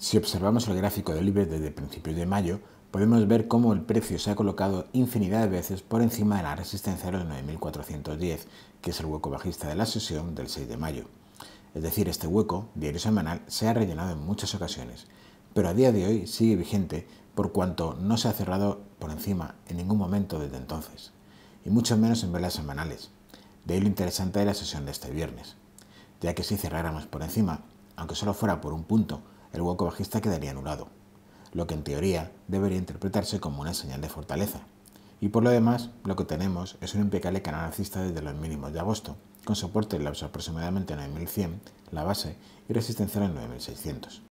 Si observamos el gráfico de Oliver desde principios de mayo, podemos ver cómo el precio se ha colocado infinidad de veces por encima de la resistencia de los 9.410, que es el hueco bajista de la sesión del 6 de mayo. Es decir, este hueco, diario semanal, se ha rellenado en muchas ocasiones, pero a día de hoy sigue vigente por cuanto no se ha cerrado por encima en ningún momento desde entonces, y mucho menos en velas semanales. De ahí lo interesante de la sesión de este viernes, ya que si cerráramos por encima, aunque solo fuera por un punto, el hueco bajista quedaría anulado, lo que en teoría debería interpretarse como una señal de fortaleza. Y por lo demás, lo que tenemos es un impecable canal alcista desde los mínimos de agosto, con soporte en los aproximadamente 9100, la base y resistencia en 9600.